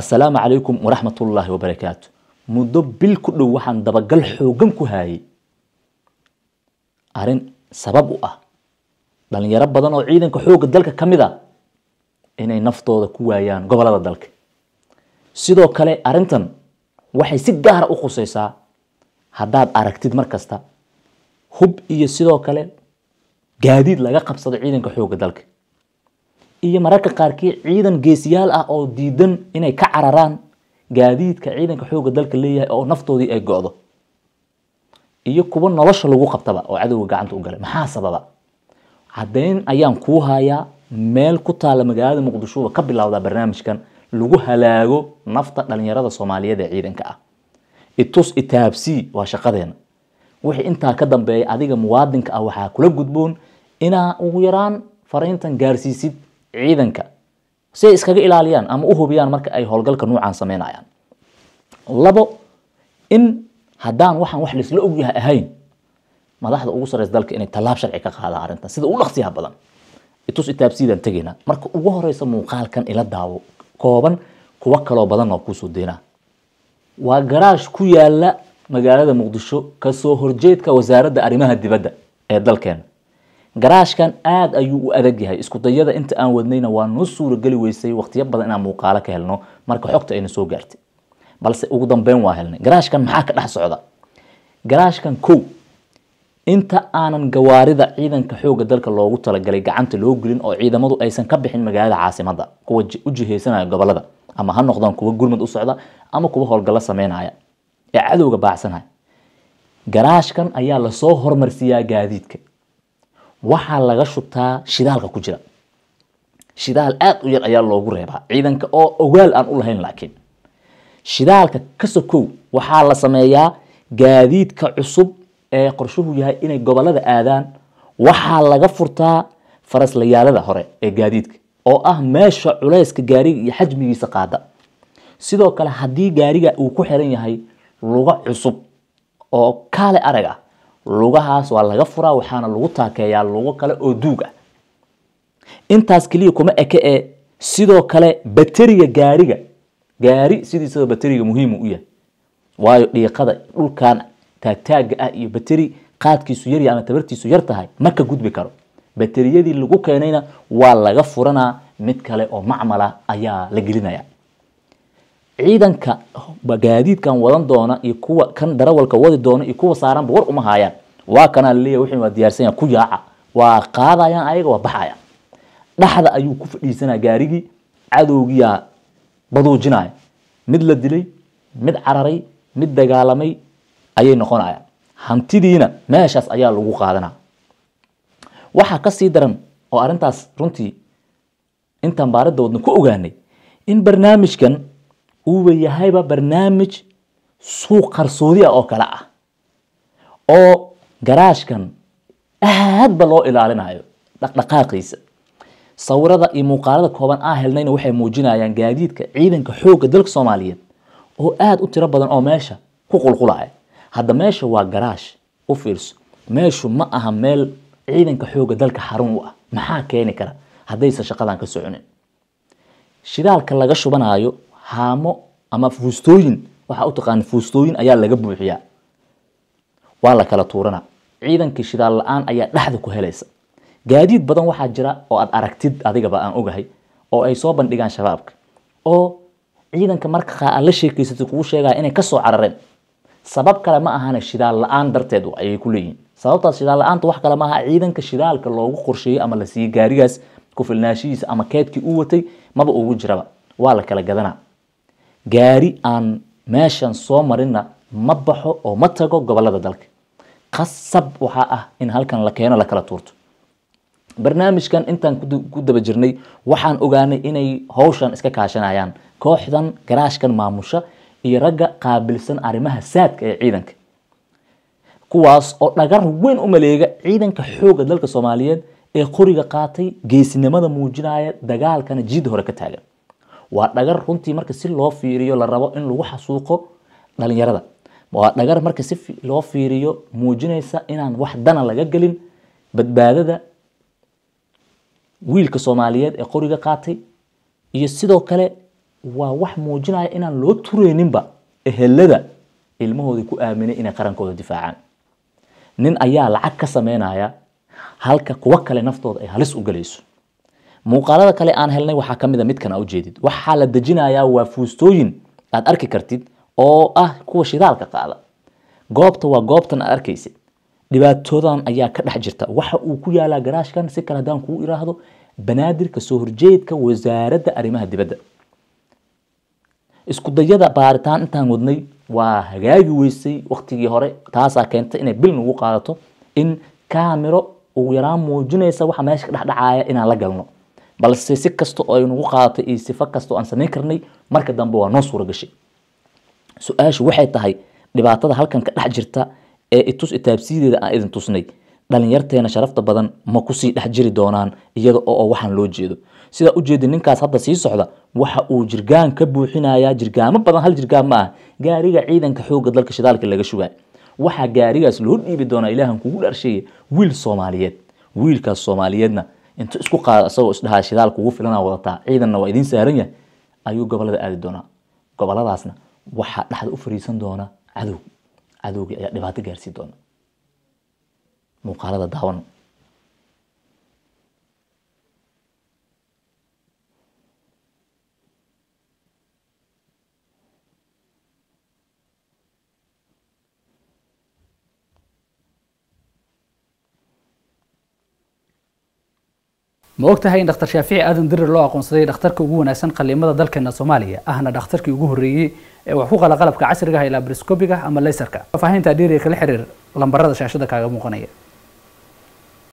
assalaamu calaykum waraxmatullaahi wabarakaatu muddo bil ku dhow waxaan dabagal xoogan ku haayay arrin sabab u ah dhalinyaro badan oo ciidanka xooga dalka ka mid a ah inay naftooda ku waayaan gobolada dalka sidoo kale arintan waxay si gaara ah u khusaysaa haddaad aragtid markasta hub iyo sidoo kale gaadiid laga qabsado ciidanka xooga dalka iyo mararka qaarkii ciidan geesiyaal ah oo diidan inay ka cararaan gaadiidka ciidanka xooga dalka leeyahay oo naftoodii ay go-do iyo kuwo nolosha lagu qabtaba oo cadowga gacanta u galay maxaa sababa caddayn ayaan kuu hayaa meel ku taalla magaalada muqdishoba ka bilowdaa barnaamijkan lagu halaago nafta dhalinyarada soomaaliyeed ee ciidanka ah itus itaabsii waa shaqadeena wixii intaa ka dambeeya adiga muwaadinka ah waxaa kula gudboon inaa ugu yaraan fariintan gaarsiisid ciidanka si ay iskaga ilaaliyaan ama u hubiyaan marka ay howlgalka nuucan sameynayaan labo in haddaan waxaan wax laisla ogyahay ahayn madaxda ugu sareysa dalka inay tallaab sharci ka qaadaan arrintan sida u dhaqsiyaha badan itus itaabsiidaan tegaynaa marka ugu horeysa muuqaalkan ila daawo kooban kuwo kaloo badan oo kuusoo deynaa waa garaash ku yaala magaalada muqdisho kasoo horjeedka wasaaradda arrimaha dibadda ee dalkeena garaashkan aad ayuu u adag yahay isku dayada inta aan wadnayna waa noo suurageli weysay waqtiyo badan inaan muuqaalo ka helno marka xogta ayna soo gaartay balse ugu dambeyn waa helnay garaashkan maxaa ka dhex socda garaashkan kow inta aanan gawaarida ciidanka xoogga dalka loogu talagalay gacanta loo gelin oo ciidamadu aysan ka bixin magaalada caasimada kuwa u jihaysanaya gobolada ama ha noqdaan kuwa gurmad u socda ama kuwa howlgallo sameynaya ee cadowga baacsanaya garaashkan ayaa lasoo hormarsiiyaa gaadiidka waxaa laga shubtaa shidaalka ku jira shidaal aada u yar ayaa loogu reebaa ciidanka oo ogaal aan u lahayn laakiin shidaalka ka sokow waxaa la sameeyaa gaadiidka cusub ee qorshuhu yahay inay gobollada aadaan waxaa laga furtaa faraslayaalada hore ee gaadiidka oo ah meesha culayska gaariga iyo xajmigiisa qaada sidoo kale haddii gaariga uu ku xiran yahay lugo cusub oo kaale arag ah lugahaas waa laga furaa waxaana lagu taakeeyaa lugo kale oo duug ah intaas keliya kuma eke ee sidoo kale bateriga gaariga gaari sidiisaba bateriga muhiimu u yahay waayo dhiiqada dhulkan taagtaaga ah iyo bateri qaadkiisu yarya ama tabartiisu yar tahay maka gudbi karo bateriyadii lagu keenayna waa laga furanaa mid kale oo macmala ayaa la gelinayaa ciidanka gaadiidkan wadan doona iyo kuwa kan darawalka wadi doona iyo kuwa saaranba war uma haayaan waa kanaa laleeya wixii waa diyaarsanyaa ku yaaca waa qaadayaan ayaga waa baxayaan dhaxda ayuu ku fadhiisanaya gaarigii cadowgiyaa baduujinaya mid la dilay mid cararay mid dagaalamay ayay noqonayaan hantidiina meeshaas ayaa lagu qaadanaa waxaa kasii daran oo arrintaas runtii intaan baaridda wadna ku ogaanay in barnaamijkan uuba yahayba barnaamij suuq qarsoodi ah oo kale ah oo garaashkan aadba loo ilaalinayo dhaqdhaqaaqiisa sawirada iyo muuqaalada kooban aa helnayna waxay muujinayaan gaadiidka ciidanka xoogga dalka soomaaliyeed oo aada u tiro badan oo meesha ku qulqulaya hadda meesha waa garaash u fiirso meeshu ma aha meel ciidanka xoogga dalka xarun u ah maxaa keeni kara haddaysan shaqadan ka soconin shidaalka laga shubanayo haamo ama fuustooyin waxaa u taqaana fuustooyin ayaa laga buuxiyaa waa la kala tuurana ciidankii shidaal la-aan ayaa dhexda ku helaysa gaadiid badan waxaa jira oo aad aragtid adigaba aan ogahay oo ay soo bandhigaan shabaabka oo ciidanka markaa aad la sheekeysatay kugu sheegaya inay kasoo carareen sabab kale ma ahana shidaal la-aan darteed ayay ku leeyihiin sababtaas shidaal la-aanta wax kale maaha ciidanka shidaalka loogu qorsheeyey ama la siiyey gaarigaas ku filnaashihiisa ama keedkii uu watay maba ugu jiraba waa la kala gadanaa gaari aan meeshan soo marina ma baxo oo ma tago gobolada dalka qasab waxaa ah in halkan la keeno lakala tuurto barnaamijkan intaan ku daba jirnay waxaan ogaanay inay howshan iska kaashanayaan kooxdan garaashkan maamusha iyo ragga qaabilsan arrimaha saadka ee ciidanka kuwaas oo dhagar weyn u maleega ciidanka xoogga dalka soomaaliyeed ee qoriga qaatay geesinimada muujinaya dagaalkana jiid hore ka taagan waa dhagar runtii marka si loo fiiriyo la rabo in lagu xasuuqo dhalinyarada waa dhagar marka si loo fiiriyo muujinaysa inaan wax dana laga gelin badbaadada wiilka soomaaliyeed ee qoriga qaatay iyo sidoo kale waa wax muujinaya inaan loo tureyninba ehelada ilmahoodii ku aaminay inay qarankooda difaacaan nin ayaa lacag ka sameynaya halka kuwo kale naftooda ay halis u gelayso muuqaalada kale aan helnay waxaa ka mid a midkan aa ujeedid waxaa la dejinayaa waa fuustooyin aad arki kartid oo ah kuwa shidaalka qaada goobta waa goobtan aad arkaysid dhibaatoodan ayaa ka dhex jirta waxa uu ku yaalaa garaashkan si kale haddaan kuu iraahdo banaadirka soo horjeedka wasaaradda arrimaha dibadda iskudayada baaritaan intaan wadnay waa hagaagi weysay waktigii hore taasaa keenta inay bil nugu qaadato in kaamiro ugu yaraan muujinaysa waxa meesha ka dhexdhacaaya inaan la galno balse si kasta oo ay nagu iyo sifo kasta aan samayn karnay marka dambe waa noo suura su-aashu waxay tahay dhibaatada halkan ka dhex jirta ee itus itaabsiyadeeda aan idin tusnay dhalinyarteena sharafta badan ma kusii dhex jiri doonaan iyada oo waxaan loo jeedo sidaa ujeedi ninkaas hadda sii socda waxa uu jirgaan ka buuxinayaa jirgaamo badan hal jirgaan ma ah gaariga ciidanka xooga dalka shidaalka laga shubaa waxaa gaarigaas loo dhiibi doonaa ilaahan kugu dhaarsheeye wiil soomaaliyeed wiilkaas soomaaliyeedna intu isku qaada asagoo isdhahaa shidaal kugu filanaa wadataa ciidanna waa idiin saaran yahay ayuu gobolada aadi doonaa goboladaasna waxaa dhexda u fariisan doona cadow cadowgii ayaa dhibaato gaarsiin doona muuqaalada daawan ma ogtahay in dhaktar shaafici aadan dirir loo aqoonsaday dhakhtarka ugu wanaagsan qaliimada dalkeena soomaaliya ahna dhakhtarkii ugu horreeyey ee wax ku qala qalabka casrigaha ah ilaa briscobiga ah ama leysarka faafahinta dhiiriga kala xiriir lambarada shaashada kaaga muuqanaya